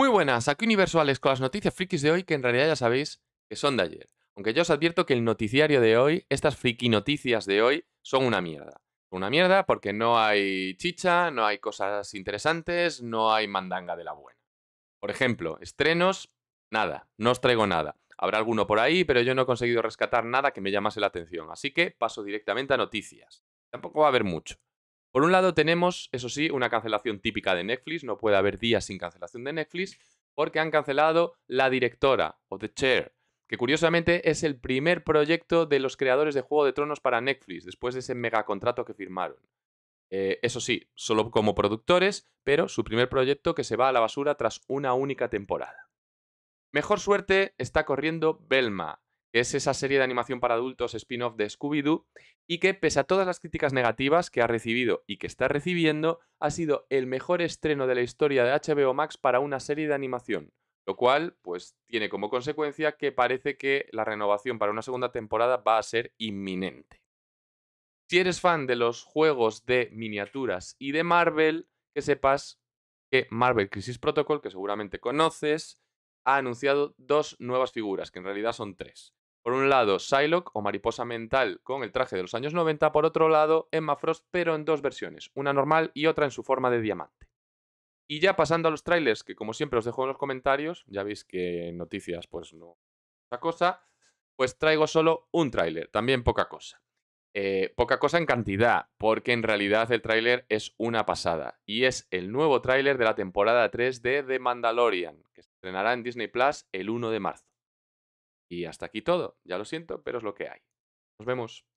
Muy buenas, aquí Universales con las noticias frikis de hoy que en realidad ya sabéis que son de ayer. Aunque yo os advierto que el noticiario de hoy, estas friki noticias de hoy, son una mierda. Una mierda porque no hay chicha, no hay cosas interesantes, no hay mandanga de la buena. Por ejemplo, estrenos, nada, no os traigo nada. Habrá alguno por ahí, pero yo no he conseguido rescatar nada que me llamase la atención, así que paso directamente a noticias. Tampoco va a haber mucho. Por un lado tenemos, eso sí, una cancelación típica de Netflix, no puede haber días sin cancelación de Netflix, porque han cancelado La Directora o The Chair, que curiosamente es el primer proyecto de los creadores de Juego de Tronos para Netflix, después de ese megacontrato que firmaron. Eh, eso sí, solo como productores, pero su primer proyecto que se va a la basura tras una única temporada. Mejor suerte está corriendo Belma, es esa serie de animación para adultos spin-off de Scooby-Doo, y que pese a todas las críticas negativas que ha recibido y que está recibiendo, ha sido el mejor estreno de la historia de HBO Max para una serie de animación, lo cual pues tiene como consecuencia que parece que la renovación para una segunda temporada va a ser inminente. Si eres fan de los juegos de miniaturas y de Marvel, que sepas que Marvel Crisis Protocol, que seguramente conoces, ha anunciado dos nuevas figuras, que en realidad son tres. Por un lado, Psylocke o Mariposa Mental con el traje de los años 90, por otro lado, Emma Frost, pero en dos versiones, una normal y otra en su forma de diamante. Y ya pasando a los trailers, que como siempre os dejo en los comentarios, ya veis que en noticias pues no cosa, pues traigo solo un tráiler, también poca cosa. Eh, poca cosa en cantidad, porque en realidad el tráiler es una pasada. Y es el nuevo tráiler de la temporada 3 de The Mandalorian, que se estrenará en Disney Plus el 1 de marzo. Y hasta aquí todo, ya lo siento, pero es lo que hay. Nos vemos.